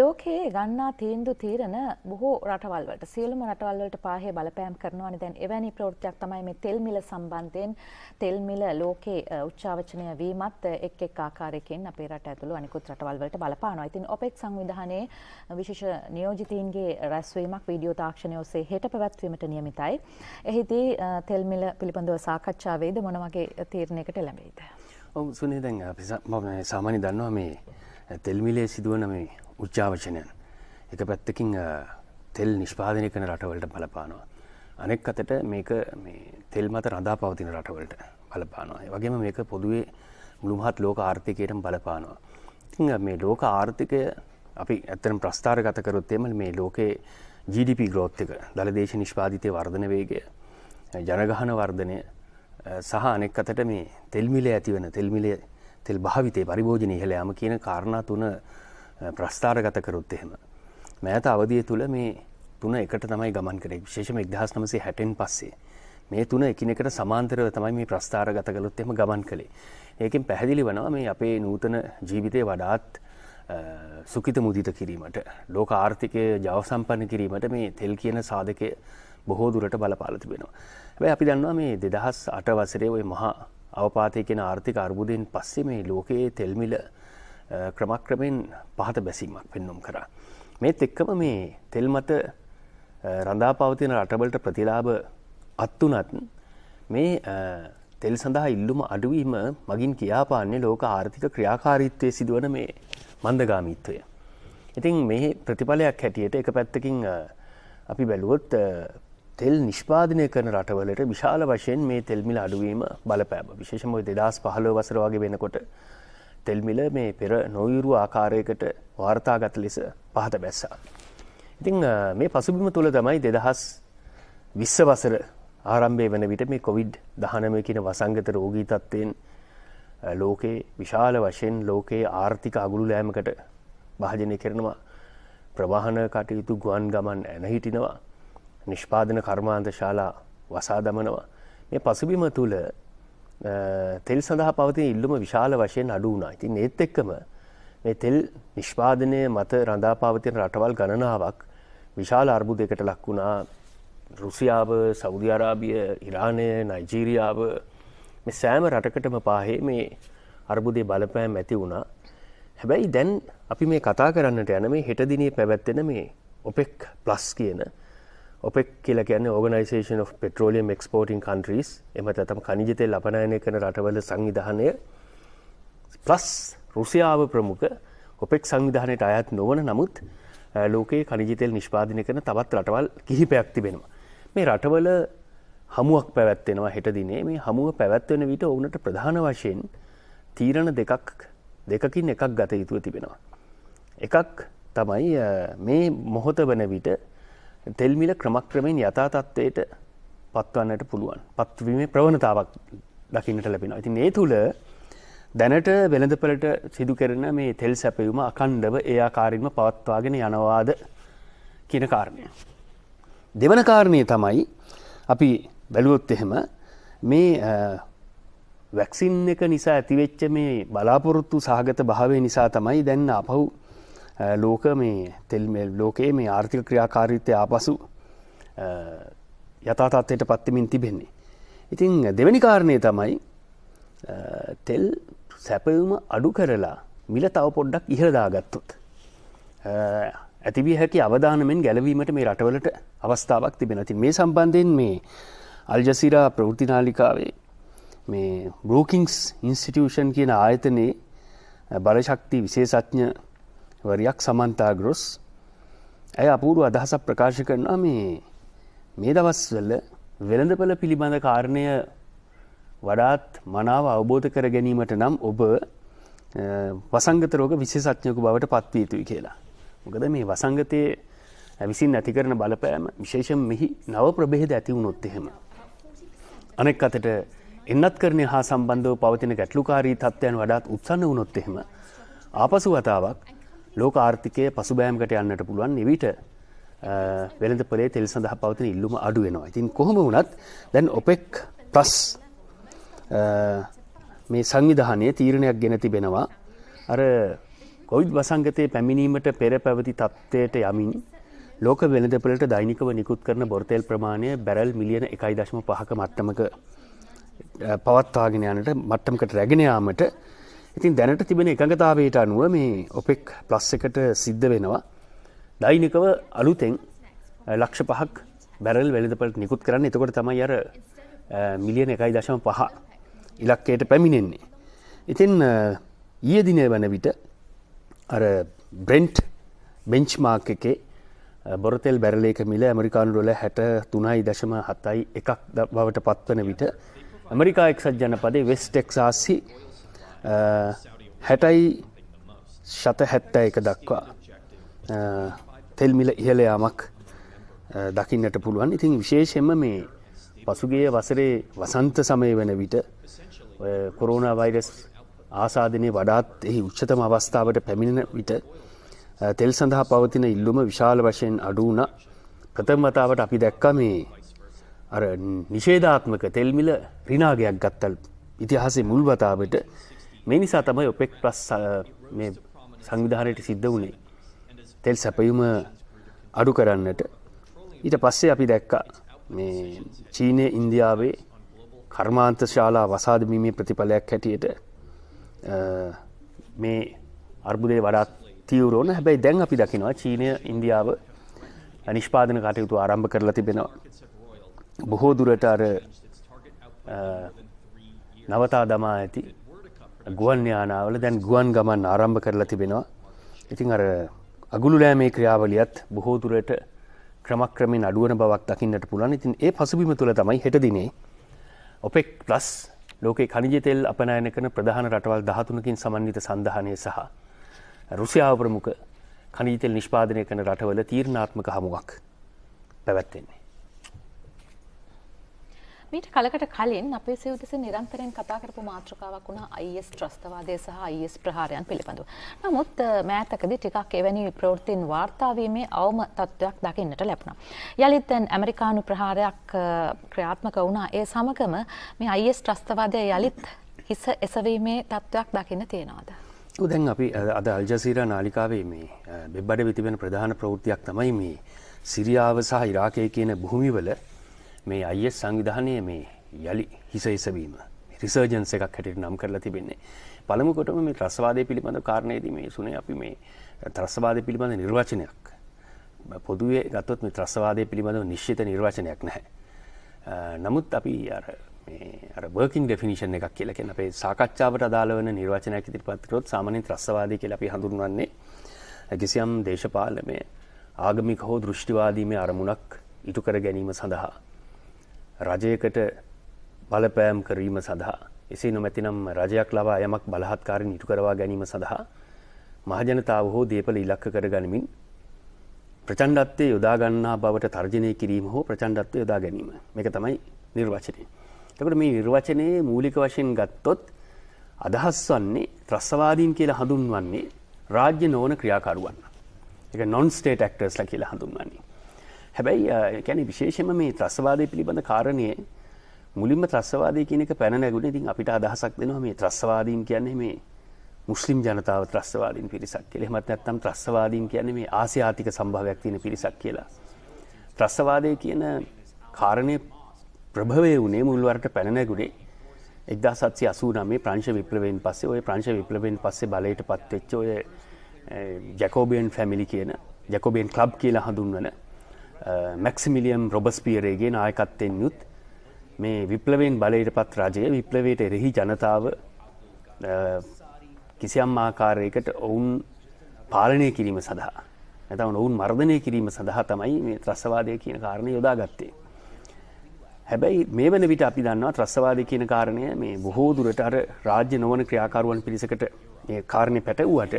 ලෝකයේ ගන්නා තීන්දු තීරණ බොහෝ රටවල් වලට සියලුම රටවල් වලට පාහේ බලපෑම් කරනවානේ දැන් එවැනි ප්‍රවෘත්තියක් තමයි මේ තෙල් මිල සම්බන්ධයෙන් තෙල් මිල ලෝකයේ උච්චාවචනය වීමත් එක් එක් ආකාරයකින් අපේ රට ඇතුළු අනිකුත් රටවල් වලට බලපානවා. ඉතින් OPEC සංවිධානයේ විශේෂ නියෝජිතීන්ගේ රැස්වීමක් වීඩියෝ තාක්ෂණය ඔස්සේ හෙට පැවැත්වීමට නියමිතයි. එහිදී තෙල් මිල පිළිබඳව සාකච්ඡා වේද මොන වගේ තීරණයකට එළඹෙයිද? ඔව් සුනේ දැන් අපි සාමාන්‍ය දන්නවා මේ තෙල්මිලේ සිදුවන මේ උච්චාවචනයන් එක පැත්තකින් තෙල් නිෂ්පාදනය කන රටවලට බලපානවා. අනෙක් අතට මේක තෙල් මත රඳා පවතින රටවලට බලපානවා. වගේම මේක පොදුවේ මුළුමහත් ලෝක ආර්ථිකයටම බලපානවා. ඉතිං මේ ලෝක ආර්ථිකය අපි ඇත්තනම් ප්‍රස්ථාර ගතකරොත්තේම මේ ලෝකයේ GDP ග්‍රෝත්තික දළදේශ නිෂ්පාධිතය වර්ධන වේගය ජනගහන වර්ධනය සහ අනෙක් අතට මේ තෙල්මිල ඇතිවන තෙල්මිල තෙල් භාවිතය පරිභෝජනය හළ යම කියන කාරණා තුන ප්‍රස්ථාරගත කරොත් එහෙම. මෑත අවදිය තුළ මේ තුන එකට තමයි ගමන් කරේ විශේෂම එක්දහස් නමසේ හැටෙන් පස්සේ. මේ තුන එකිනෙකට සමාන්තරව තමයි මේ ප්‍රස්ථාරගත කළොත් එම ගමන් කළේ. ඒකෙන් පැහැදිලි වනවා මේ අපේ නූතන ජීවිතය වඩාත් සුකිත මුදිත කිරීමට ලෝක ආර්ථිකය ජවසම්පන්න කිරීමට මේ තෙල් කියන සාධකය බොහෝ දුරට බලපාල තිබෙනවා. ඇැ අපි දන්නවා මේ දෙදහස් අට වසරේ ඔය මහා අවපාතය කියෙන ආර්ථික අර්බුදයෙන් පස්සේ මේ ලෝකයේ තෙල්මිල ක්‍රමක්‍රමෙන් පහත බැසීමක් පෙන්නුම් කරා. මේත් එක්කම මේ තෙල් මත රඳාපවතින රටබලට ප්‍රතිලාභ අත්තුනත් මේ තෙල් සඳහා ඉල්ලුම අඩුවීම මගින් කියාපාන්නේ ලෝක ආර්ථික ක්‍රියාකාරීත්වය සිදුවන මේ මන්දගාමීත්වය. ඉතින් මේ ප්‍රතිඵලයක් හැටියට එක පැත්තකින් අපි බැලුවොත් තෙල් නිෂ්පාදනය කරන රටවලට විශාල වශයෙන් මේ තෙල්මිල අඩුවීම බලපෑම විශේෂමයි දෙදස් පහලෝ වසර වගේ වෙනකොට තෙල්මිල මේ පෙර නොයුරු ආකාරයකට වාර්තාගත ලෙස පහත බැස්සා. ඉතිං මේ පසුබිම තුළ තමයි දෙදහස් විස්ස වසර ආරම්භය වන විට මේ කොවිඩ් දහනම කියන වසංගත රෝගී තත්ත්වයෙන් ලෝකයේ විශාල වශයෙන් ලෝකයේ ආර්ථික අගුළු ලෑමකට භාජනය කරනවා ප්‍රවාහන කටයුතු ගුවන් ගමන් ඇනහිටිනවා නිෂ්පාදන කර්මාන්ත ශාලා වසා දමනවා මේ පසුබිම තුළ තෙල් සඳහා පවතින ඉල්ලුම විශාල වශයෙන් අඩු වුණා. ඉතින් ඒත් එක්කම මේ තෙල් නිෂ්පාදනය මත රඳා පවතින රටවල් ගණනාවක් විශාල අර්බුදයකට ලක් වුණා. රුසියාව, සෞදි අරාබිය, ඉරානය, නයිජීරියාව මේ සෑම රටකටම පාහේ මේ අර්බුදේ බලපෑම් ඇති වුණා. හැබැයි දැන් අපි මේ කතා කරන්නට යන මේ හෙටදිනේ පැවැත්වෙන මේ ඔපෙක් ප්ලස් කියන ඔපෙක් කියලා කියන්නේ organisation of petroleum exporting countries එම තම කනිජතය ලබනායනය කන රටවල සංවිධානය ප්ලස් රුසියාව ප්‍රමුඛ ඔපෙක් සංවිධානයට අයත් නොවන නමුත් ලෝකයේ කනිජිතෙල් නිෂ්පාදින කරන තවත් රටවල් කිහිපයක් තිබෙනවා. මේ රටවල හමුවක් පැවැත්වෙනවා හෙට දිනේ මේ හමුව පැවැත්වෙන විට ඔවුනට ප්‍රධාන වශයෙන් තීරණ දෙකක් දෙකකින් එකක් ගත යුතුව තිබෙනවා. එකක් තමයි මේ මොහොත වන විට තෙල්මිල ක්‍රමක්‍රමයෙන් යථා තත්ත්වයට පත්වන්නට පුළුවන් පත්වීමේ ප්‍රවණතාවක් දකින්නට ලැබෙනවා. ඉතින් ඒ තුළ දැනට වෙළඳපලට සිදු කරන මේ තෙල් සැපයුම අකණ්ඩව ඒ ආකාරයෙන්ම පවත්වාගෙන යනවාද කියන කාරණය. දෙවන කාරණය තමයි අපි බැලුවොත් එහෙම මේ වැක්සින් එක නිසා ඇතිවෙච්ච මේ බලාපොරොත්තු සහගත භාවය නිසා තමයි දැන්න අපහු ලෝක මේ තෙල් ලෝකයේ මේ ආර්ථික ක්‍රියාකාරීත්වය ආපසු යථතත්වයට පත්තිමින් තිබෙන්නේ. ඉතිං දෙවැනි කාරණය තමයි තෙල් සැපවුම අඩු කරලා මිල තව පොඩ්ඩක් ඉහරදාගත්තොත්. ඇතිබිය හැකි අවධානමෙන් ගැලවීමට මේ රටවලට අවස්ථාවක් තිබෙන ති මේ සම්බන්ධයෙන් මේ අල්ජසිරා ප්‍රෘතිනාලිකාවේ මේ බරෝකින්ස් ඉන්ස්ටිටියෂන් කියන ආයතනයේ බලශක්ති විශේෂඥ වරියක් සමන්තා ග්‍රොස් ඇය අපූරු අදහසක් ප්‍රකාශ කරනවා මේ මේ දවස්වල වෙළඳපළ පිළිබඳ කාරණය වඩාත් මනාව අවබෝධ කර ගැනීමට නම් ඔබ වසංගත රෝග විශේෂඥයකු බවට පත්විය යුතුයි කියලා. මොකද මේ වසංගතයේ විසින් ඇති කරන බලපෑම විශේෂයෙන් මෙහි නව ප්‍රභේද ඇති වුණොත් එහෙම. අනෙක් අතට එන්නත් කරණය හා සම්බන්ධව පවතින ගැටලුකාරී තත්ත්වයන් වඩාත් උත්සන්න වුණොත් එහෙම ආපසු වතාවක් ලෝක ආර්ථිකය පසුබෑමකට යන්නට පුළුවන් එවිට වෙළඳ පොලේ තෙල් සඳහා පවතින ඉල්ලුම අඩුවෙනවා. ඉතින් කොහොම වුණත් දැන් ඔපෙක් ප්‍රස් මේ සංවිධානයේ තීරණයක් ගෙන තිබෙනවා. අර කොවිඩ් වසංගතයේ පැමිණීමට පෙර පැවති තත්ත්වයට යමින් ලෝක වෙළඳපොළට දෛනිකව නිකුත් කරන බොරතෙල් ප්‍රමාණය බැරල් මිලියන 1.5ක මට්ටමක පවත්වාගෙන යනට මට්ටමකට රැගෙන යාමට ඉතින් දැනට තිබෙන එකඟතාවයට අනුව මේ ඔපෙක් ප්ලස් එකට සිද්ධ වෙනවා දෛනිකව අලුතෙන් ලක්ෂ පහක් බැරල් වෙලදපට නිකුත් කරන්න එතකොට තමයි අර මිලියන එකයි දශම පහ ඉලක්කයට පැමිණෙන්නේ. ඉතින් ඊය දිනය වන විට අර බ්‍රෙන්ට් බෙන්ච්මාර්ක එකේ බොරතෙල් බැරලේක මිල ඇමරිකානු ඩොල හැට තුනයි දශම හතයි එකක් බවට පත්වන විට ඇමරිකා එක්සත් ජනපදේ වෙස් ටෙක්සාසි හැටයි ශත හැත්තෑ එක දක්වා තෙල්මිල ඉහල යාමක් දකින්නට පුළුවන් ඉතින් විශේෂෙන්ම මේ පසුගේ වසරේ වසන්ත සමය වෙන විට කොරෝණ වෛරස් ආසාධනය වඩාත් එහි උච්චතම අවස්ථාවට පැමිණෙන විට තෙල් සඳහා පවතින ඉල්ලුම විශාල වශයෙන් අඩුවන ප්‍රථමතාවට අපි දැක්ක මේ අර නිශේධාත්මක තෙල්මිල රිනාගයක් ගත්තල් ඉතිහාසේ මුල්වතාවට මේ නිසා තමයි ඔපෙක් ප්ලස් මේ සංවිධානයට සිද්ධ වුණේ තෙල් සැපයුම අඩු කරන්නට ඊට පස්සේ අපි දැක්ක මේ චීනය ඉන්දියාවේ කර්මාන්ත ශාලා වසාදමීමේ ප්‍රතිඵලයක් හැටියට මේ අර්බුදය වඩාත් තිවරෝන හැබැයි දැන් අපි දකිනවා චීනය ඉන්දියාව නිෂ්පාදන කටයුතු ආරම්භ කරලා තිබෙනවා බොහෝ දුරට අර නවතා දමා ඇති ගුවන් යානාවල දැන් ගුවන් ගමන් ආරම්භ කරලා තිබෙනවා ඉතිං අර අගුළුලෑ මේ ක්‍රියාවලියත් බොහෝතුරයට ක්‍රමක්‍රමින් අඩුවන බවක් දකින්නට පුළන් ඉතින් ඒ පසුබිම තුළ තමයි හෙටදිනේ ඔපෙක් ප්ලස් ලෝකේ කනිජතෙල් අපනයන කන ප්‍රධාන රටවල් දහතුනකින් සමන්විත සඳහනය සහ රුසියාව ප්‍රමුඛ කනීතෙල් නිෂ්පාදනය කන රටවල තීරණාත්මක හමුවක් පැවැත්වෙන්නේ. මීට කලකට කලින් අපේ සිව්දෙස නිරන්තරයෙන් කතා කරපු මාතෘකාවක් වුණා IS ත්‍රස්තවාදය සහ IS ප්‍රහාරයන් පිළිබඳව. නමුත් මෑතකදී ටිකක් එවැනි ප්‍රවෘත්තීන් වාර්තා වීමේ අවම තත්ත්වයක් දකින්නට ලැබුණා. යලිත් දැන් ඇමරිකානු ප්‍රහාරයක් ක්‍රියාත්මක වුණා. ඒ සමගම මේ IS ත්‍රස්තවාදය යලිත් හිස එසවීමේ තත්ත්වයක් දකින්න තියෙනවද? දැන් අපි අද අල්ජසීරා නාලිකාවේ මේ බෙබ්බඩ විතිබෙන ප්‍රධාන ප්‍රවෘත්තියක් තමයි මේ සිරියාව සහ ඉරාකය කියන භූමිවල මේ අයිස් සංවිධානය මේ යළි හිස එසවීම රිසර්ජන්ස එකක් හැටිට නම් කරලා තිබෙන්නේ. පළමුකොටම මේ ත්‍රස්වාදය පිළිබඳ කාරණයේද මේ සුනේ අපි මේ ත්‍රස්වාදය පිළිබඳ නිර්වචනයක්. පොදුවේ ගත්තොත් මේ ත්‍රස්වාදය පිළිබඳව නිශ්චිත නිර්වචනයක් නැහැ. නමුත් අපි අර අර බර්කින් ඩෙෆිනිෂන් එකක් කියලා කියන අපේ සාකච්ඡාවට අදාළ වෙන නිර්වචනයක් ඉදිරිපත් කරොත් සාමාන්‍යයෙන් ත්‍රස්වාදී කියලා අපි හඳුන්වන්නේ කිසියම් දේශපාලනයේ ආගමික හෝ දෘෂ්ටිවාදීමේ අරමුණක් ඉටු කර ගැනීම සඳහා රජයකට බලපෑම් කිරීම සඳහා එසේ නොමැතිනම් රජයක් ලබා යමක් බලහත්කාරෙන් ඉටු කරවා ගැනීම සඳහා මහජනතාව හෝ දේපල ඉලක්ක කර ගනිමින් ප්‍රචණ්ඩත්වය යොදා ගන්නා බවට තර්ජනය කිරීම හෝ ප්‍රචණ්ඩත්වය යොදා ගැනීම මේක තමයි නිර්වචනය. එතකොට මේ නිර්වචනයේ මූලික වශයෙන් ගත්තොත් අදහස් වන්නේ ත්‍රස්වාදීන් කියලා හඳුන්වන්නේ රාජ්‍ය නොවන ක්‍රියාකරුවන්. ඒක non state actors ලා කියලා හඳුන්වන්නේ. හැබැයි කැන විශේෂම මේ ත්‍රස්වාදය පිළිබඳ කාරණය මුලින්ම ත්‍රස්වාදය කියනක පැන නැගුණ ඉතින් අපිට අදහසක් දෙනවා මේ ත්‍රස්වාදීන් කියන්නේ මේ මුස්ලිම් ජනතාව ත්‍රස්වාදීන් පිරිසක් කියලා. එහෙමත් නැත්නම් ත්‍රස්වාදීන් කියන්නේ මේ ආසියාතික සම්භාවයක් තියෙන පිරිසක් කියලා. ත්‍රස්වාදය කියන කාරණේ ප්‍රභවය වුණේ මුල් වරට පැන නැගුණේ 1789 ප්‍රංශ විප්ලවයෙන් පස්සේ ওই ප්‍රංශ විප්ලවයෙන් පස්සේ බලයට පත්වෙච්ච ඔය ජැකෝබියන් ෆැමිලි කියන ජැකෝබියන් ක්ලබ් කියලා හඳුන්වන මැක්සිමිලියම් රොබස්පියරේගේ නායකත්තෙන් යුත් මේ විප්ලවෙන් බලයට පත් රජය විප්ලවයට එරෙහි ජනතාව කිසියම් ආකාරයකට ඔවුන් පාලනය කිරීම සඳහා ඇතවන් ඔවුන් මර්ධනය කිරීම සඳහා තමයි මේ ත්‍රස්වාදය කියන කාරණය යොදා ගත්තේ. හැබැයි මේ වන විට අපි දන්නවා ත්‍රස්වාද කියන කාරණය මේ බොහෝ දුරට අර රාජ්‍ය නොවන ක්‍රියාකාරුවන් පිරිසකට කාරණය පැටවූවට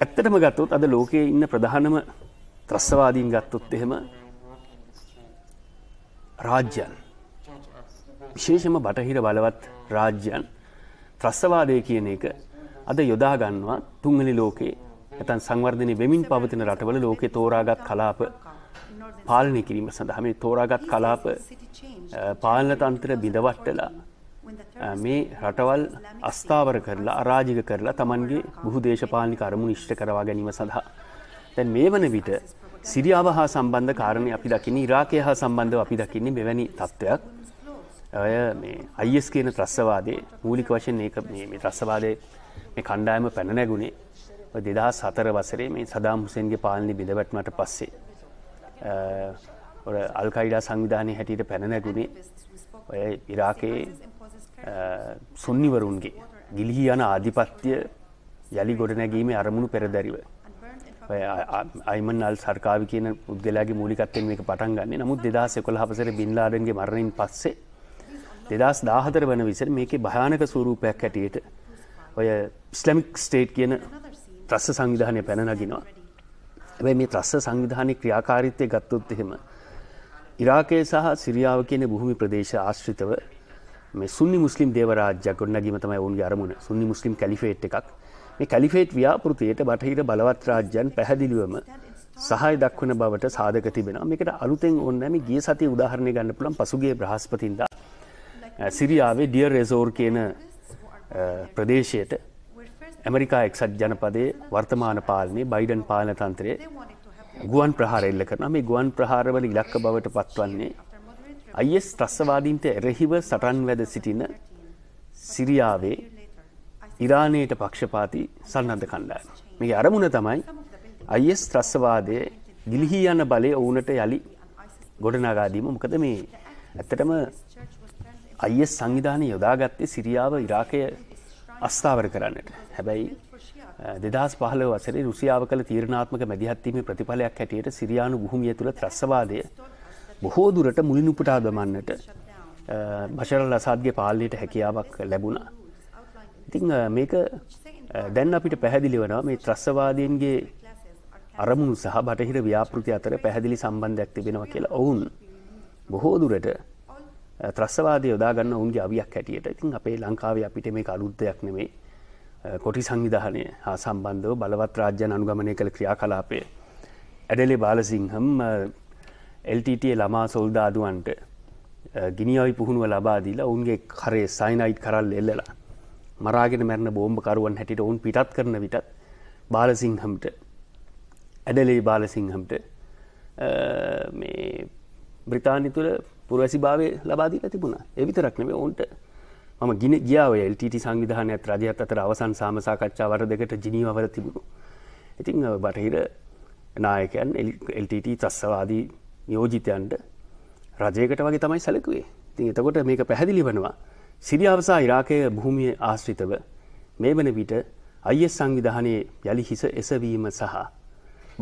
ඇත්තටම ගත්තොත් අද ලෝකයේ ඉන්න ප්‍රධානම ත්‍රස්වාදීන් ගත්තොත් එහෙම රාජ්‍යයන් විශේෂම බටහිර බලවත් රාජ්‍යයන් ත්‍රස්වාදය කියන එක අද යොදා ගන්නවා තුන්වෙනි ලෝකේ නැත්නම් සංවර්ධනය වෙමින් පවතින රටවල ලෝකේ තෝරාගත් කලාප පාලනය කිරීම සඳහා මේ තෝරාගත් කලාප පාලන තන්ත්‍ර බිඳවට්ටලා මේ රටවල් අස්ථාවර කරලා අරාජික කරලා Tamanගේ බුහු දේශපාලනික අරමුණු ඉෂ්ට කරවා ගැනීම සඳහා දැන් මේ වන විට සිරියාව හා සම්බන්ධ කාරණය අපි දකින්නේ ඉරාකය හා සම්බන්ධව අපි දකින්නේ මෙවැනි තත්ත්වයක් ඔය මේ අයිස් කියන ත්‍රස්සවාදේ මූලික වශයෙන් ඒක මේ ත්‍රස්සවාදය මේ කණ්ඩායම පැන නැගුණේ දෙදා සතර වසරේ මේ සදාම් හුසෙන්ගේ පාලනි බිඳවැටමට පස්සේ ඔය අල්කයිඩා සංවිධානය හැටියට පැන නැගුණේ ඔය ඉරාකයේ සුන්නිවරුන්ගේ ගිලිහි යන ආධිපත්‍ය යළි ගොඩනැගීමේ අරමුණු පෙරදැරිව අයිමන් අල් සර්කාව කියන පුද්ගලයාගේ මූලිකත්තෙන් මේක පටන් ගන්න නමුත් දෙදස් එකොළ හපසර බින්ලාඩන්ගේ මරණින් පස්සේ දෙදස් දාහතර වන විසර මේක භයානක සූරූපයක් ඇටියට ඔය ස්ලමික් ස්ටේට් කියන ත්‍රස්ස සංවිධානය පැනනගෙනවා. ඇැයි මේ ත්‍රස්ස සංවිධානය ක්‍රියාකාරිත්තය ගත්තොත් එහෙම. ඉරාකය සහ සිරියාව කියන බොහොමි ප්‍රදේශ ආශ්‍රිතව මේ සුන්නි මුස්ලිම් දේවරාජ්‍ය ගොන්නගීම තමයි ඔවුන් අරමුණ සුන්නි මුස්ලිම් කලිෆේට් එකක් මේ කැලිෆේට් ව්‍යාපෘතියට බටහිර බලවත් රාජ්‍යයන් පැහැදිලිවම සහය දක්වන බවට සාධක තිබෙනවා මේකට අලුතෙන් ඕන්නෑම ගිය සති උදාහරණය ගන්න පුළන් පසුගේ බ්‍රහස්පතින්දා සිරියාවේ ඩියර් රෙසෝර් කියන ප්‍රදේශයට ඇමරිකා එක්සත් ජනපදයේ වර්තමාන පාලනය බයිඩන් පාලන තන්ත්‍රය ගුවන් ප්‍රහාර එල්ල කරන මේ ගුවන් ප්‍රහාරවල ඉලක්ක බවට පත්වන්නේ අයිස් ත්‍රස්වාදීන්ට එරෙහිව සටන් වැද සිටින සිරියාවේ ඉරානයට පක්ෂපාති සන්නද්ධ කණ්ඩායම. මේ අරමුණ තමයි අයිස් ත්‍රස්වාදය ගිලිහි යන බලය ඔවුනට යළි ගොඩනගාදීම මොකද මේ ඇත්තටම අයිස් සංවිධානය යොදාගත්තේ සිරියාව ඉරාකය අස්ථාවර කරන්නට. හැබැයි දෙදස් පහල වසරේ රුසියාව කළ තීරණාත්මක මැදිහත්වීම ප්‍රතිඵලයක් හැටියට සිරියානු භූමිය තුළ ත්‍රස්වාදය බොහෝ දුරට මුලිනුපුටා දමන්නට බශර ලසාත්ගේ පාලනයට හැකියාවක් ලැබුණා. ඉතිං මේක දැන් අපිට පැහැදිලි වනවා මේ ත්‍රස්වාදයන්ගේ අරමුණු සහ බටහිර ව්‍යාපෘති අතර පැහැදිලි සම්බන්ධයක් තිබෙනවා කියලා ඔවුන් බොහෝදුරට ත්‍රස්වාදය යොදාගන්න ඔවුන්ගේ අවියක් හැටියට ඉතින් අපේ ලංකාවේ අපිට මේ අලුද්ධයක් නෙමේ කොටි සංවිධානය හා සම්බන්ධව බලවත් රාජ්‍යන අනුගමනය කළ ක්‍රියා කලාපය. ඇඩලේ බාලසිංහම් එල්ටටේ ළමා සොල්දාදුවන්ට ගිනිියවයි පුහුණුව ලබාදීලා ඔවුන්ගේ කරේ සයිනයිට් කරල් එල්ලලා මරාගෙන මැරණ බෝම්භකරුවන් හැටිට ඔවුන් පිටත් කරන විටත් බාලසිංහමට ඇඩලේ බාලසිංහමට බ්‍රතාානි තුළ පුරවැසි භාවය ලබාදී තිබුණා එවිතරක්නව ඔවන්ට ම ගින ගියාවය ල්ට සංවිධානයක් රජයත් අතර අවසන් සාමසාකච්ඡා වර දෙකට ජිනීවර තිබුණු. ඉතිං බටහිර නායකයන් එල්ටට තස්සවාදී නියෝජිතයන්ට රජයකට වගේ තමයි සැලකුවේ තින් එතකොට මේක පැහැදිලි වනවා සිරියාව සහ ඉරාකය භූමිය ආශ්‍රිතව මේ වන විට අයිඑස් සංවිධානයේ යලි හිස එසවීම සහ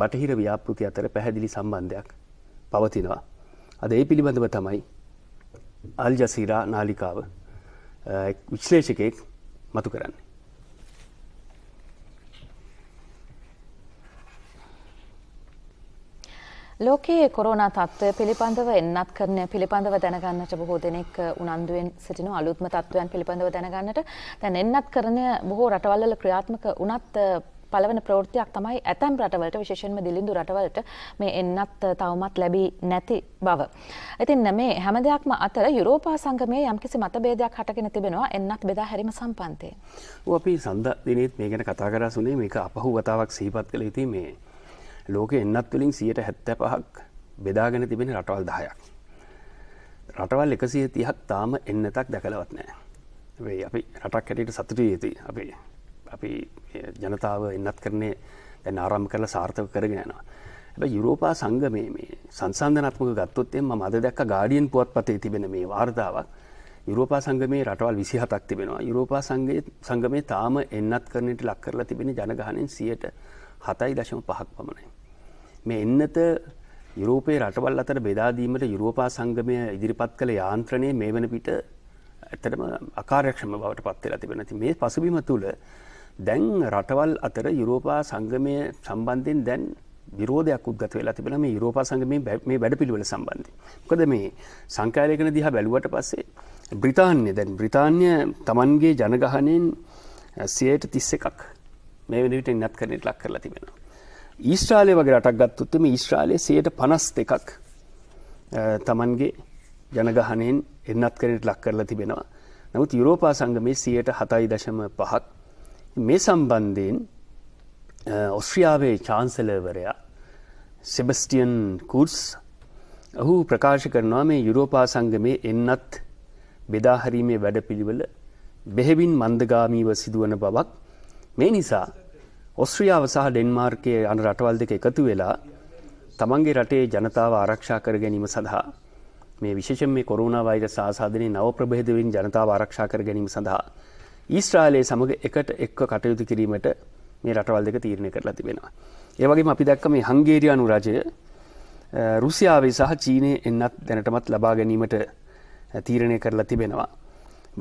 බටහිර ව්‍යාපෘති අතර පැහැදිලි සම්බන්ධයක් පවතිනවා. අද ඒ පිළිබඳව තමයි අල්ජසීරා නාලිකාව විශ්ලේෂකයෙක් මතු කරන්නේ. ලෝකයේ කොරෝනා තත්ත්වය පිළිබඳව එන්නත් කරන පිළිබඳව දැනගන්නට බොහෝ දෙනෙක් උනන්දුවෙන් සිටින අලුත්ම තත්ත්වයන් පිළිබඳව දැනගන්නට දැන් එන්නත් කරන බොහෝ රටවල්ල ක්‍රියාත්මක උනත් පළවන ප්‍රෝෘතියක් තමයි ඇතැම් රටවලට විශේෂෙන්ම දිලිඳු රටවලට මේ එන්නත් තවමත් ලැබී නැති බව. ඉතින් මේ හැම දෙයක්ම අතර යුරෝපා සංගමේ යම්කිසි මතභේදයක් හටගෙන තිබෙනවා එන්නත් බෙදා හැරීම සම්පන්තය. අපි සඳ දිනෙත් මේ ගැන කතා කරා සුනේ මේක අපහු වතාවක් සීපත් කළ යුතුයි මේ ලෝකෙ එන්නත් වලින් 175ක් බෙදාගෙන තිබෙන රටවල් 10ක්. රටවල් 130ක් තාම එන්නතක් දැකලවත් නැහැ. වෙයි අපි රටක් හැටියට සතුටුයි ඇති. අපි අපි ජනතාව එන්නත් කරන්නේ දැන් ආරම්භ කරලා සාර්ථක කරගෙන යනවා. හැබැයි යුරෝපා සංගමයේ මේ සංසන්දනාත්මක ගත්තොත් එම් මම අද දැක්ක ගාඩියන් පුවත්පතේ තිබෙන මේ වார்த்தාවක් යුරෝපා සංගමේ රටවල් 27ක් තිබෙනවා. යුරෝපා සංගමේ තාම එන්නත් කරන්නට ලක් කරලා තිබෙන ජනගහනෙන් 100ට හතයි දශම පහක් පමණයි. මේ එන්නත යුරෝපයේ රටවල් අතර බෙදාදීමට යුරෝපා සංගමය ඉදිරිපත් කළ යාන්ත්‍රණය මේ වන පිට ඇතටම අකාරයක්ෂම බවට පත්වෙලා තිබෙන ඇති මේ පසුබිම තුළ දැන් රටවල් අතර යුරෝපා සංගමය සම්බන්ධයෙන් දැන් විරෝධයක් උද්ගත වෙලා තිබෙන මේ යුරෝපා සංගමයේ මේ වැඩපිළිවෙල සම්බන්ධයෙන්. මොකද මේ සංඛ්‍යාලේඛන දිහා බැලුවට පස්සේ බ්‍රිතාන්‍ය දැන් බ්‍රිතාන්‍ය Tamanගේ ජනගහණයෙන් 31ක් මේ වෙන විට ඉන්නත් කරනට ලක් කරලා තිබෙනවා. ඊස්ට්‍රාලය වගේ රටක් ගත්තොත් මේ ඊස්ට්‍රාලයේ 52ක් තමන්ගේ ජනගහණයෙන් එන්නත් කරනට ලක් කරලා තිබෙනවා. නමුත් යුරෝපා සංගමේ 7.5ක් මේ සම්බන්ධයෙන් ඔස්ට්‍රියාවේ චාන්සලර්වරයා සෙබස්ටියන් කූර්ස් ඔහු ප්‍රකාශ කරනවා මේ යුරෝපා සංගමේ එන්නත් බෙදාහරීමේ වැඩපිළිවෙල බෙහෙවින් මන්දගාමීව සිදුවන බවක් මේ නිසා ඔස්ට්‍රියාව සහ ඩෙන්මාර්කයේ අන රටවල් දෙක එකතු වෙලා තමන්ගේ රටේ ජනතාව ආරක්ෂා කර ගැනීම සඳහා මේ විශේෂෙන් මේ කොරුණ වෛරස් ආසාදනයේ නව ප්‍රභේදවලින් ජනතාව ආරක්ෂා කර ගැනීම සඳහා ඊශ්‍රායලයේ සමග එකට එක්ව කටයුතු කිරීමට මේ රටවල් දෙක තීරණය කරලා තිබෙනවා. ඒ වගේම අපි දැක්ක මේ හංගේරියානු රජය රුසියාවේ සහ චීනයේ එන්නත් දැනටමත් ලබා ගැනීමට තීරණය කරලා තිබෙනවා.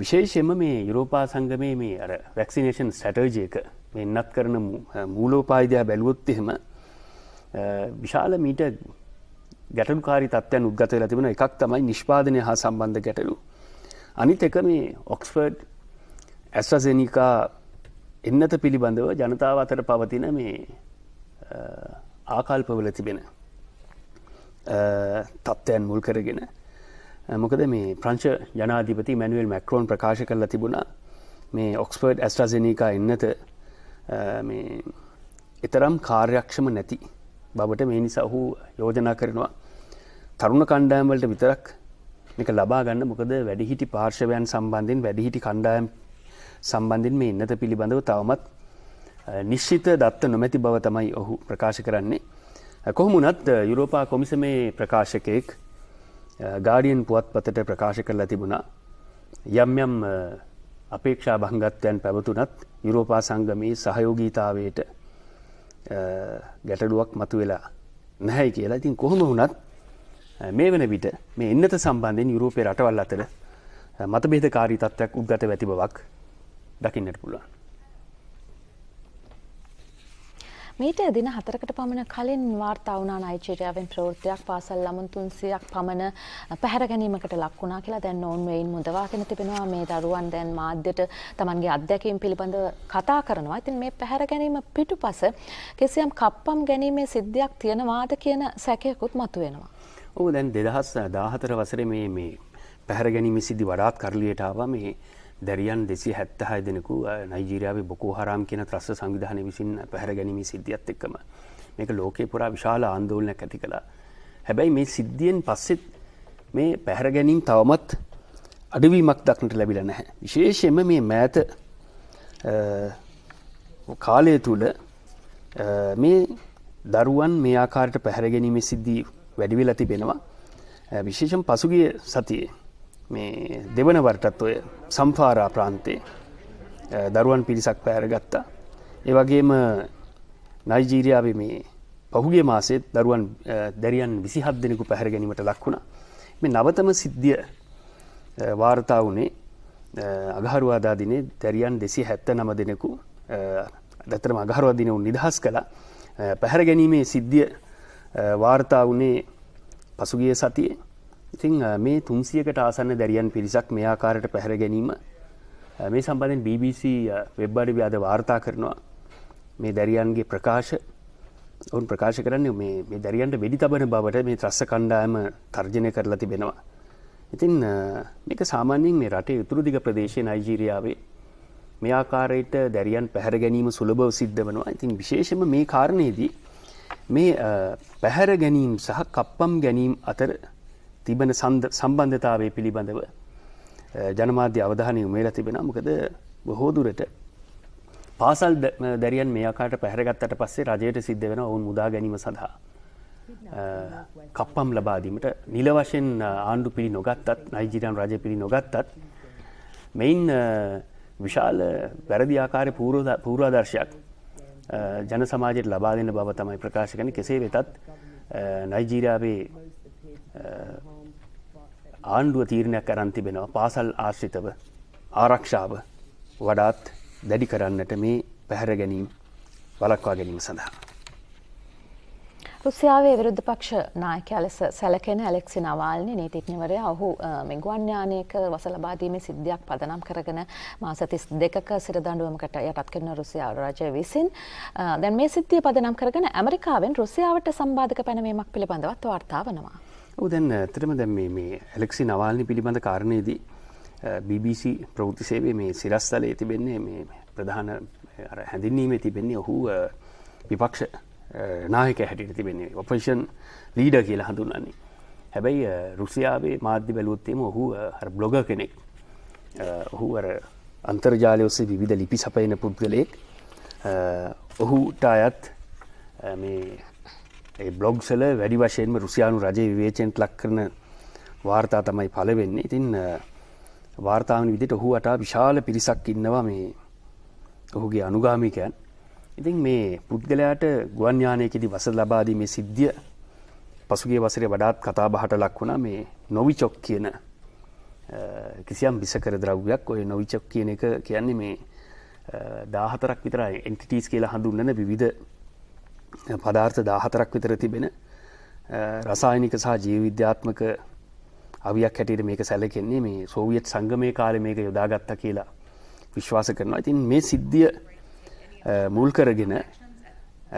විශේෂයෙන්ම මේ යුරෝපා සංගමයේ මේ අර වැක්සිනේෂන් සැටර්ජය එක වෙන්නත් කරන මූලෝපායිදයා බැලුවොත් එහෙම විශාල මීට ගැටලුකාරි තත්වයන් උද්ගත වෙලා තිබෙන එකක් තමයි නිෂ්පාදනය හා සම්බන්ධ ගැටලු. අනිත් එක මේ ඔක්ස්ෆර්ඩ් ඇස්වසනිකා එන්නත පිළිබඳව ජනතාව අතර පවතින මේ ආකල්පවල තිබෙන තත්ත්වයන් මුල් කරගෙන මොකද මේ ප්‍රංශ ජනාධිපති මැනුවල් මැක්‍රෝන් ප්‍රකාශ කරලා තිබුණා මේ ඔක්ස්පර්ඩ් ඇස්ට්‍රසනිකා එන්නත එතරම් කාර්යක්ෂම නැති බවට මේ නිසා ඔහු යෝජනා කරනවා තරුණ කණ්ඩායම්වලට විතරක් එක ලබා ගන්න මොකද වැඩිහිටි පාර්ශවයන් සම්බන්ධයෙන් වැඩිහිටි කණ්ඩායම් සම්බන්ධින් මේ ඉන්නත පිළිබඳව තවමත් නිශ්චිත දත්ත නොමැති බව තමයි ඔහු ප්‍රකාශ කරන්නේ කොහොමුණත් යුරෝපා කොමිසමේ ප්‍රකාශකයෙක් ගාඩියන් පුවත්පතට ප්‍රකාශ කරලා තිබුණා යම් යම් අපේක්ෂා භංගත්වයන් පැවතුනත් යුරෝපා සංගමයේ සහයෝගීතාවයට ගැටඩුවක් මතු වෙලා නැහැයි කියලා ඉතින් කොහොම වුණත් මේ වන විට මේ එන්නත සම්බන්ධයෙන් යුරෝපය රටවල් අතර මතබේද කාරී තත්ත්වයක් උද්ගත ඇති බවක් දකින්නට පුළුවන් මීට දින හතරකට පමණ කලින් වාර්තා වුණා නයිජීරියාවෙන් ප්‍රවෘත්තියක් පාසල් ළමුන් 300ක් පමණ පැහැර ගැනීමකට ලක් වුණා කියලා දැන් ඔවුන් වෙයින් මුදවාගෙන තිබෙනවා මේ දරුවන් දැන් මාධ්‍යට තමන්ගේ අත්දැකීම් පිළිබඳව කතා කරනවා. ඉතින් මේ පැහැර ගැනීම පිටුපස කිසියම් කප්පම් ගැනීමේ සිද්ධියක් තියෙනවාද කියන සැකයකුත් මතුවෙනවා. ඔව් දැන් 2014 වසරේ මේ මේ පැහැර ගැනීම සිද්ධි වඩාත් කරලියට ආවා මේ දැරියන් දෙසි හැත්තහය දෙනෙකු නයිජීරයාාව බොකෝ හරම් කියන ත්‍රස්ස සංවිධාන විසින් පැහර ගැනීම සිද්ධියත් එක්කම මේක ලෝකේ පුරා විශාල ආන්දෝලනයක් ඇති කළා හැබැයි මේ සිද්ධියෙන් පස්සෙත් මේ පැහර ගැනීම් තවමත් අඩුවීමක් දක්නට ලැබිල නැහැ. විශේෂයම මේ මෑත කාලය තුළ මේ දරුවන් මේ ආකාරයට පැහැරගැනීම සිද්ධී වැඩිවෙල තිබෙනවා. විශේෂම් පසුගිය සතියේ මේ දෙවන වටත් ඔය සම්පාරා ප්‍රාන්තේ දරුවන් පිරිසක් පැහැරගත්තා. ඒවගේම නයිජීරයාාව මේ පහුගේ මාසෙත් දරුවන් දැරියන් විසිහත් දෙනෙකු පැහැර ගැනීමට ලක්වුණ මේ නවතම සිද්ධිය වාර්තා වුණේ අගහරුවාදා දිනේ දැරියන් දෙසි හැත්ත නම දෙනෙකු දැතරම අගහරවා දිනවුන් නිදහස් කළ පැහැර ගැනීමේ සිද්ධිය වාර්තා වුණේ පසුගිය සතියේ ඉතින් මේ තුන්සියකට ආසන්න දැරියන් පිරිසක් මේ ආකාරයට පැහැර ගැනීම මේ සම්බන්ධයෙන් BBC වෙබ් අඩවි අද වාර්තා කරනවා මේ දැරියන්ගේ ප්‍රකාශ ඔවුන් ප්‍රකාශ කරන්නේ මේ දැරියන්ට වෙඩි තබන බවට මේ ත්‍රස්ස කණ්ඩායම තර්ජනය කරලා තිබෙනවා. ඉතින් මේක සාමාන්‍යයෙන් මේ රටේ උතුරුදිග ප්‍රදේශය නයිජීරියාවේ මේ ආකාරයට දැරියන් පැහැර ගැනීම සුලභව සිද්ධ වනවා. ඉතින් විශේෂම මේ කාරණයේදී මේ පැහැර ගැනීම් සහ කප්පම් ගැනීම් අතර තිබෙන සම්බන්ධතාවය පිළිබඳව ජනමාධ්‍ය අවධානය උමේලා තිබෙන මොකද බොහෝදුරට පාසල් දැරියන් මේකාට පැහරගත්තට පස්සේ රජයට සිද්ධ වෙන ඔවුන් මුදා ගැනීම සඳහා කප්පම් ලබාදීමට නිල වශයෙන් ආණ්ඩු පිළි නොගත්තත් නයිජිරන් රජ පිළි නොගත්තත් මෙයින් විශාල වැරදි ආකාරය පූරාදර්ශයක් ජන සමාජයට ලබා දෙන්න බව තමයි ප්‍රකාශ කරන කෙසේ වෙතත් නයිජීරාවේ ආණ්ඩුව තීරණයක් අරන් තිබෙනවා පාසල් ආශ්‍රිතව ආරක්ෂාව වඩාත් දැඩි කරන්නට මේ පැහැර ගැනීම් වලක්වා ගැනීම සඳහා. රුසියාවේ විරුද්ධ පක්ෂ නායකයා ලෙස සැලකෙන ඇලෙක්සි නවාල්නි නීතිඥවරය ඔහු මෙගුවන්්‍යානයක වසලබාදීමේ සිද්ධියක් පදනම් කරගෙන මාස තිස් දෙකක සිර දඩුවමකට යටත් කරන රුසියා රජය විසින් දැන් මේ සිද්ධිය පදනම් කරගෙන ඇමරිකාවෙන් රුසියාවට සම්බාධක පැනවීමක් පිළිබඳවත් වාර්තා වනවා. ඔ දැන් ඇතරම දැම් මේ ඇලෙක්සි නවාල්නි පිළිබඳ කාරණයේදී BBC ප්‍රෘති සේවේ මේ සිරස්තලය තිබෙන්නේ මේ ප්‍රධාන හැඳින්ීමේ තිබෙන්නේ ඔහු විපක්ෂ නායක හැටිට තිබෙන්නේ ඔපෂන් ලීඩ කියලා හඳුන්නන්නේ හැබැයි රුසියාවේ මාධ්‍ය බැලුවොත්තේම ඔහු බ්ලොග කෙනෙක් ඔහු අන්තර්ජාලය ඔස්සේ විධ ලිපි සපයන පුද්ගලයෙක් ඔහුට අයත් මේ ඒ බ්ලොග් සල වැඩි වශයෙන්ම රුසියානු රජය විවේචෙන්ට ලක් කරන වාර්තා තමයි පලවෙන්න ඉතින් වාර්තාාවන් විදිට ඔහු අටා විශාල පිරිසක් ඉන්නවා මේ ඔහුගේ අනුගාමිකයන් ඉතින් මේ පුද්ගලයාට ගුවන්ඥානයකෙදි වස ලබාදී මේ සිද්ධිය පසුගේ වසරේ වඩාත් කතා බහට ලක් වුණා මේ නොවිචොක් කියන කිසියම් බිසකර ද්‍රව්යක් ඔය නොවිචොක් කියන එක කියන්නේ මේ දාහතරක් විතර එන්ටිටස් කියලා හඳුන්නන විධ පදාර්ථ දාහතරක් විතර තිබෙන රසායනික සහ ජීවිද්‍යාත්මක අවියක් හැටියට මේක සැලකෙන්නේ මේ සෝවියත් සංගමය කාලය මේක යොදාගත්ත කියලා විශ්වාස කරනවා ඉතින් මේ සිද්ධිය මුල් කරගෙන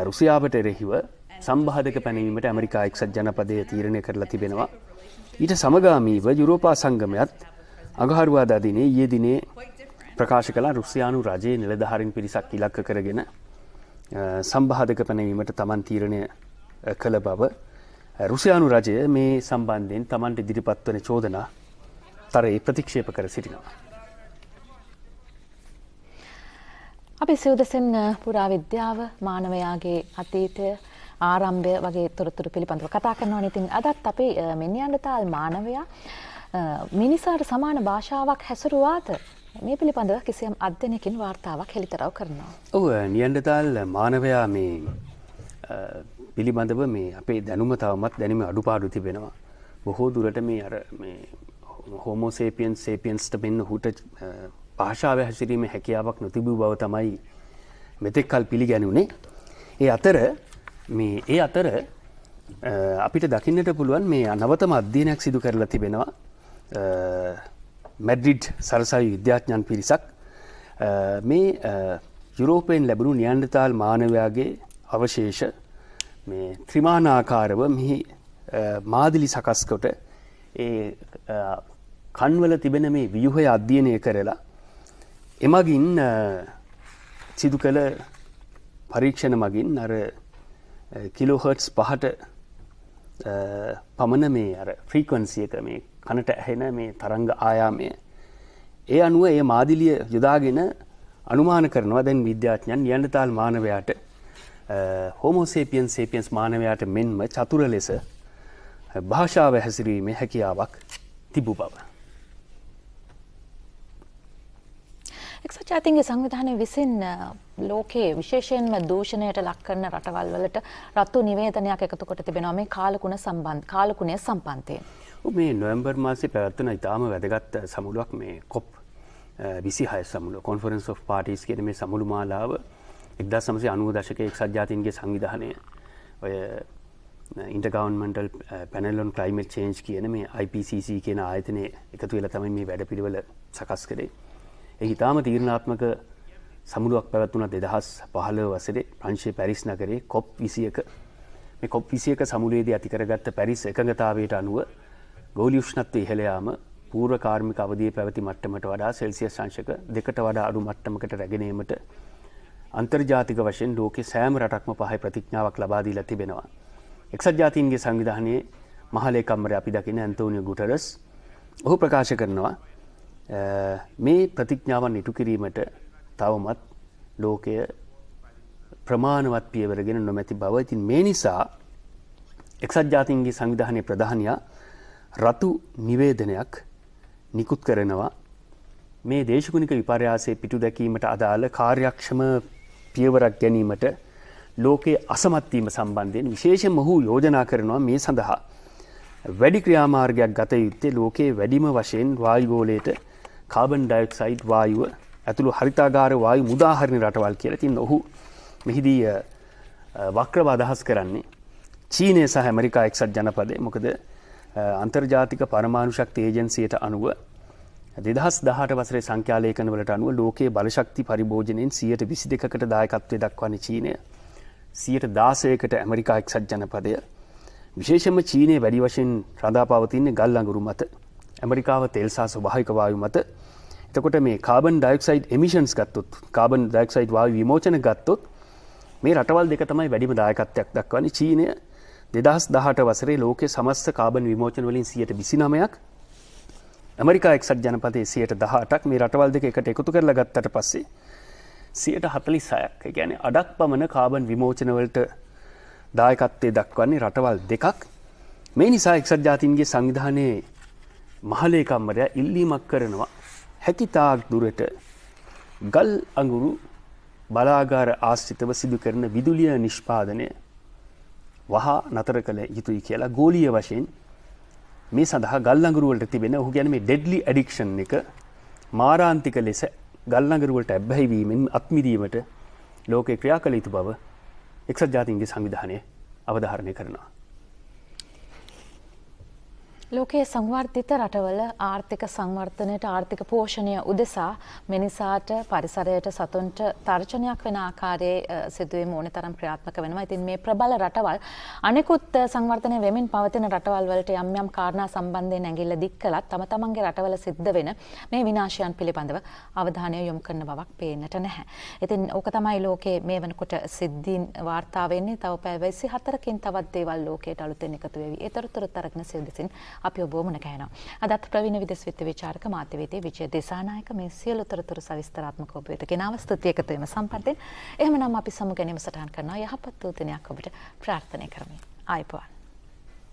රුසියාවට එරෙහිව සම්බාධක පැනීමට ඇමරිකා එක්සත් ජනපදය තීරණය කරලා තිබෙනවා ඊට සමගාමීව යුරෝපා සංගමයත් අගහරුවාදා දිනේ ඊයේ දිනේ ප්‍රකාශ කලා රුසියානු රජයේ නිලධහරින් පිරිසක් ඉලක්ක කරගෙන සම්බාධක පැනවීමට තමන් තීරණය කළ බව රුසියානු රජය මේ සම්බන්ධයෙන් තමන්ට ඉදිරිපත්වන චෝදනා තරයේ ප්‍රතික්ෂේප කර සිටිනවා. අපි සිවදසෙන් පුරාවිද්‍යාව මානවයාගේ අතීතය ආරම්භය වගේ තොරතුරු පිළිබඳව කතා කරනවා ඉතින් අදත් අපි මෙනියන්ඩතාල් මානවයා මිනිසාට සමාන භාෂාවක් හැසුරුවාත මේ පිළිබඳව කිසියම් අධ්‍යනකින් වාර්තාවක් හෙළිතරව කරනවා. ඔව නියන්ඩතාල් මානවයා මේ පිළිබඳව මේ අපේ දැනුම තවමත් දැනීම අඩුපාඩු තිබෙනවා. බොහෝ දුරට මේ අර හෝමෝසේපියන් සේපියන්ස්ට මෙන්න හුට භාෂාව හැසිරීම හැකියාවක් නොතිබූ බව තමයි මෙතෙක් කල් පිළිගැනුනේ. ඒ අතර මේ ඒ අතර අපිට දකින්නට පුළුවන් මේ අනවතම අධ්‍යයනයක් සිදු කරලා තිබෙනවා මැඩ්‍රිඩ් සරසවි විද්‍යාඥන් පිරිසක් මේ යුරෝපයෙන් ලැබුණු නියන්ඩතාල් මානවයාගේ අවශේෂ මේ ත්‍රිමානාකාරව මෙහි මාදිලි සකස්කොට ඒ කන්වල තිබෙන මේ වියුහය අධ්‍යයනය කරලා එමගින් සිදු කළ පරීක්ෂණ මගින් අර කිලෝහර්ටස් පහට පමණ මේ අර ෆ්‍රීකන්සියක මේ කනට ඇහෙන මේ තරංග ආයාමය ඒ අනුව ඒ මාදිලිය යොදාගෙන අනුමාන කරනවා දැන් විද්‍යාඥයන් නියන්ඩතාල් මානවයාට හෝමෝසේපියන් සේපියන්ස් මානවයාට මෙන්ම චතුර ලෙස භාෂාව හැසිරීමේ හැකියාවක් තිබූ බව. එක්සජාතින්ගේ සංවිධානය විසින් ලෝකයේ විශේෂයෙන්ම දූෂණයට ලක්කරන රටවල් වලට රත්තු නිවේදනයක් එකතු කොට තිබෙනවා මේ කාලකුණ සම්බන්ධ කාලකුණය සම්පන්තයෙන්. මේ නොවම්බර් මාසේ පැවත්වන ඉතාම වැදගත් සමුළුවක් මේ කොප් විසි හය සමුල කොන්ෆරන්ස් of පාටිස් කියන මේ සමුළු මාලාව එක්දා සමසේ අනුව දශක එක් සජාතින්ගේ සංවිධානය ඔය ඉන්ටගවන්මටල් පැනලොන් ක්ලයිමට් චේන්ජ් කියන මේ IPCC කියන ආයතනය එකතු වෙලා තමයි මේ වැඩ පිළිවල සකස් කරේ. එහි ඉතාම තීරණාත්මක සමුළුවක් පැවැත්වුණ දෙදහස් පහල වසරේ ප්‍රංශය පැරිස් නගරේ කොප් විසියක මේ කොප් විසියක සමුලේදී ඇතිකරගත්ත පැරිස් එකඟතාවයට අනුව ගෝලි උෂ්ණත්වය ඉහළ යාම පූර්ව කාර්මික අවධියේ පැවති මට්ටමට වඩා සෙල්සියස් අංශක දෙකට වඩා අඩු මට්ටමකට රැගෙනීමට අන්තර්ජාතික වශයෙන් ලෝකේ සෑම රටක්ම පහේ ප්‍රතිඥාවක් ලබා දීලා තිබෙනවා. එක්සත් ජාතීන්ගේ සංවිධානයේ මහලේකම්වරයා අපි දකින ඇන්තෝනියෝ ගුටරස් ඔහු ප්‍රකාශ කරනවා මේ ප්‍රතිඥාවන් ඉටු කිරීමට තවමත් ලෝකය ප්‍රමාණවත් පියවරගෙන නොමැති බව. ඉතින් මේ නිසා එක්සත් ජාතීන්ගේ සංවිධානයේ ප්‍රධානියා රතු නිවේදනයක් නිකුත් කරනවා මේ දේශකුණික විපර්යාසේ පිටු දැකීමට අදාළ කාර්යක්ෂම පියවරක් ගැනීමට ලෝකයේ අසමත්වීම සම්බන්ධයෙන් විශේෂ මොහු යෝජනා කරනවා මේ සඳහා. වැඩි ක්‍රියාමාර්ගයක් ගත යුත්තේ ලෝකයේ වැඩිම වශයෙන් වායුගෝලයට කාබන් ඩයක්සයිඩ් වායුව ඇතුළු හරිතාගාර වායු මුදාහරණ රටවල් කියලා තින් ඔහු මෙහිදී වක්‍රව අදහස් කරන්නේ චීනය සහ ඇමරිකා එක්සත් ජනපදේ මොකද අන්තර්ජාතික පරමාණුශක්ති ඒජන්සියට අනුව දෙදහස් දහට වසරේ සංඛ්‍යාලේකන වලට අනුව ලෝකයේ බලශක්ති පරිභෝජනයෙන් සියයට විසි දෙකට දායකත්වය දක්වන්නේ චීනය සියයට දාසයකට ඇමරිකා එක්සත් ජනපදය විශේෂම චීනය වැඩි වශයෙන් රඳා පවතින්නේ ගල් අඟුරු මත ඇමරිකාව තෙල්සා ස්වභාවික වායු මත එතකොට මේ කාබන් ඩයික්සයිඩ් එමිෂන්ස් ගත්තොත් කාබන් ඩයික්සයිඩ් වායු විමෝචන ගත්තොත් මේ රටවල් දෙක තමයි වැඩිම දායකත්වයක් දක්වන්නේ චීනය දෙදස් දහට වසරේ ලෝකෙ සමස්ත කාබන් විමෝචන වලින් සියයට විසි නමයක් ඇමරිකා එක්සත් ජනපතේ සියයට දහටක් මේ රටවල් දෙක එකට එකතු කරලා ගත්තට පස්සේ සියයට හතලි සයක් ගැන අඩක් පමණ කාබන් විමෝචනවලට දායකත්තේ දක්වන්නේ රටවල් දෙකක් මේ නිසා එක්සත් ජාතින්ගේ සංවිධානයේ මහලේකම්මරයා ඉල්ලීමක් කරනවා හැකිතාක් දුරට ගල් අඟුරු බලාගාර ආශ්‍රිතව සිදු කරන විදුලිය නිෂ්පාදනය වහා නතර කළ යුතුයි කියලා ගෝලීය වශයෙන් මේ සඳහා ගල්ලඟරු වලට තිබෙන ඔහු කියන්නේ මේ ඩෙඩ්ලි ඇඩික්ෂන් එක මාරාන්තික ලෙස ගල්ලඟරු වලට ඇබ්බැහි වීමෙන් අත්මිදීමට ලෝකේ ක්‍රියා කළ යුතු බව එක්සත් ජාතීන්ගේ සංවිධානය අවධාරණය කරනවා ලෝකයේ සංවර්ධිත රටවල ආර්ථික සංවර්ධනයට ආර්ථික පෝෂණය උදෙසා මිනිසාට පරිසරයට සතුන්ට තර්ජනයක් වෙන ආකාරයේ සිදුවීම ඕන තරම් ක්‍රියාත්මක වෙනවා. ඉතින් මේ ප්‍රබල රටවල් අනෙකුත් සංවර්ධනය වෙමින් පවතින රටවල් වලට යම් යම් කාරණා සම්බන්ධයෙන් ඇඟිල්ල දික් කළත් තම තමන්ගේ රටවල සිද්ධ වෙන මේ විනාශයන් පිළිබඳව අවධානය යොමු කරන බවක් පේන්නට නැහැ. ඉතින් ඕක තමයි ලෝකයේ මේ වෙනකොට සිද්ධීන් වාර්තා වෙන්නේ. තව පැය 24කින් තවත් දේවල් ලෝකයට අලුතෙන් එකතු වෙවි. ඒතරතුර තරගන සිද්ධීන් අපි ඔබෝ මුණ ගැහෙනවා. අදත් ප්‍රවීණ විදෙස් විත්ත විචාරක මාධ්‍යවේදී විජය දේසානායක මේ සියලු තොරතුරු සවිස්තරාත්මකව ඔබ වෙත ගෙනාව ස්තුති එකතු වීම සම්බන්ධයෙන්. එහෙමනම් අපි සමු ගැනීම සටහන් කරනවා යහපත් දූතනයක් ඔබට ප්‍රාර්ථනා කරමි. ආයිපුවන්